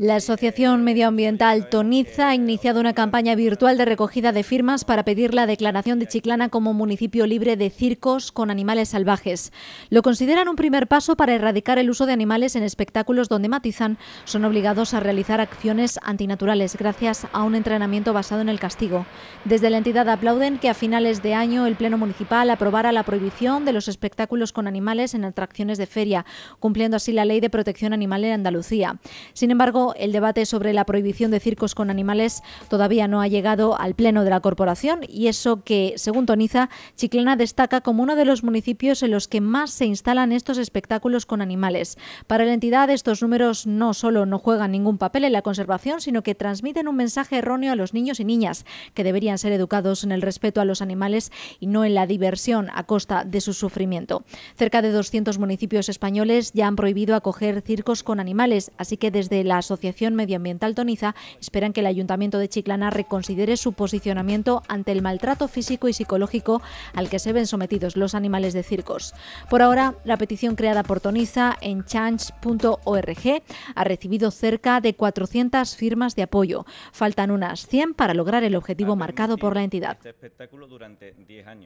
La Asociación Medioambiental Toniza ha iniciado una campaña virtual de recogida de firmas para pedir la declaración de Chiclana como municipio libre de circos con animales salvajes. Lo consideran un primer paso para erradicar el uso de animales en espectáculos donde matizan son obligados a realizar acciones antinaturales gracias a un entrenamiento basado en el castigo. Desde la entidad aplauden que a finales de año el Pleno Municipal aprobara la prohibición de los espectáculos con animales en atracciones de feria, cumpliendo así la Ley de Protección Animal en Andalucía. Sin embargo, el debate sobre la prohibición de circos con animales todavía no ha llegado al pleno de la corporación y eso que, según Toniza, Chiclana destaca como uno de los municipios en los que más se instalan estos espectáculos con animales. Para la entidad, estos números no solo no juegan ningún papel en la conservación, sino que transmiten un mensaje erróneo a los niños y niñas, que deberían ser educados en el respeto a los animales y no en la diversión a costa de su sufrimiento. Cerca de 200 municipios españoles ya han prohibido acoger circos con animales, así que desde la Asociación Asociación Medioambiental Toniza esperan que el Ayuntamiento de Chiclana reconsidere su posicionamiento ante el maltrato físico y psicológico al que se ven sometidos los animales de circos. Por ahora, la petición creada por Toniza en change.org ha recibido cerca de 400 firmas de apoyo. Faltan unas 100 para lograr el objetivo marcado por la entidad. Este